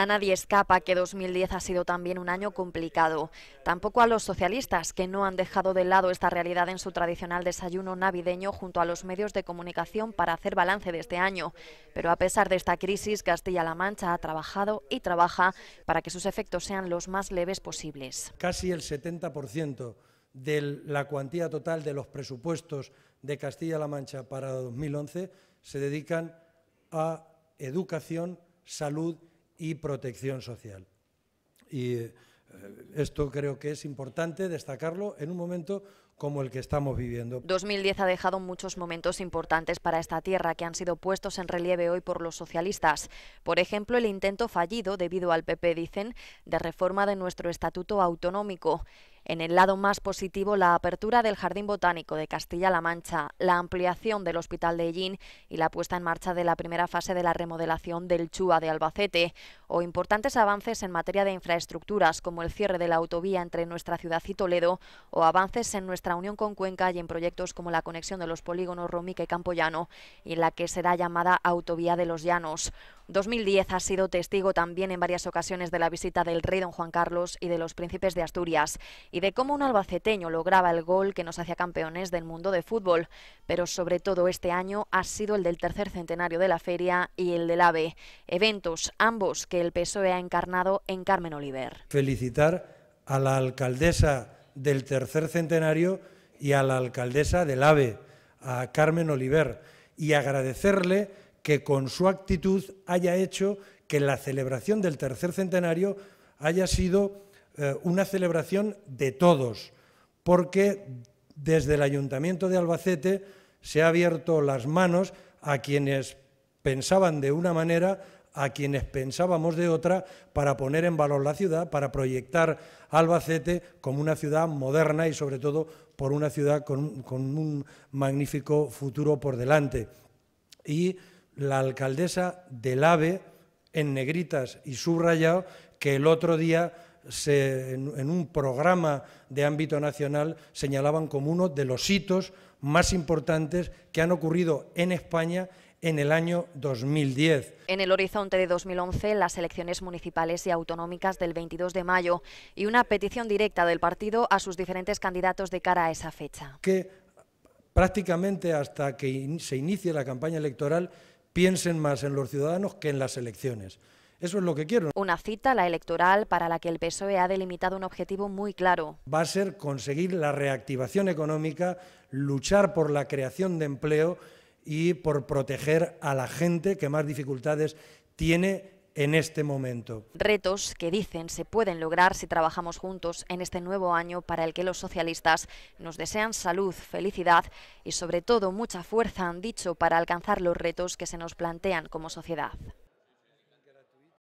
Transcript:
A nadie escapa que 2010 ha sido también un año complicado, tampoco a los socialistas, que no han dejado de lado esta realidad en su tradicional desayuno navideño junto a los medios de comunicación para hacer balance de este año. Pero a pesar de esta crisis, Castilla-La Mancha ha trabajado y trabaja para que sus efectos sean los más leves posibles. Casi el 70% de la cuantía total de los presupuestos de Castilla-La Mancha para 2011 se dedican a educación, salud y protección social. Y eh, esto creo que es importante destacarlo en un momento como el que estamos viviendo. 2010 ha dejado muchos momentos importantes para esta tierra que han sido puestos en relieve hoy por los socialistas. Por ejemplo, el intento fallido, debido al PP, dicen, de reforma de nuestro estatuto autonómico. En el lado más positivo, la apertura del Jardín Botánico de Castilla-La Mancha, la ampliación del Hospital de Ellín y la puesta en marcha de la primera fase de la remodelación del Chúa de Albacete, o importantes avances en materia de infraestructuras, como el cierre de la autovía entre nuestra ciudad y Toledo, o avances en nuestra unión con Cuenca y en proyectos como la conexión de los polígonos Romica y Campollano, y la que será llamada Autovía de los Llanos. 2010 ha sido testigo también en varias ocasiones de la visita del rey don Juan Carlos y de los príncipes de Asturias y de cómo un albaceteño lograba el gol que nos hacía campeones del mundo de fútbol. Pero sobre todo este año ha sido el del tercer centenario de la feria y el del AVE. Eventos, ambos que el PSOE ha encarnado en Carmen Oliver. Felicitar a la alcaldesa del tercer centenario y a la alcaldesa del AVE, a Carmen Oliver, y agradecerle que con su actitud haya hecho que la celebración del tercer centenario haya sido eh, una celebración de todos, porque desde el Ayuntamiento de Albacete se ha abierto las manos a quienes pensaban de una manera, a quienes pensábamos de otra, para poner en valor la ciudad, para proyectar Albacete como una ciudad moderna y sobre todo por una ciudad con, con un magnífico futuro por delante. Y la alcaldesa del AVE, en negritas y subrayado, que el otro día en, en un programa de ámbito nacional señalaban como uno de los hitos más importantes que han ocurrido en España en el año 2010. En el horizonte de 2011, las elecciones municipales y autonómicas del 22 de mayo y una petición directa del partido a sus diferentes candidatos de cara a esa fecha. Que prácticamente hasta que se inicie la campaña electoral piensen más en los ciudadanos que en las elecciones. Eso es lo que quiero. Una cita, la electoral, para la que el PSOE ha delimitado un objetivo muy claro. Va a ser conseguir la reactivación económica, luchar por la creación de empleo y por proteger a la gente que más dificultades tiene en este momento. Retos que dicen se pueden lograr si trabajamos juntos en este nuevo año para el que los socialistas nos desean salud, felicidad y sobre todo mucha fuerza, han dicho, para alcanzar los retos que se nos plantean como sociedad.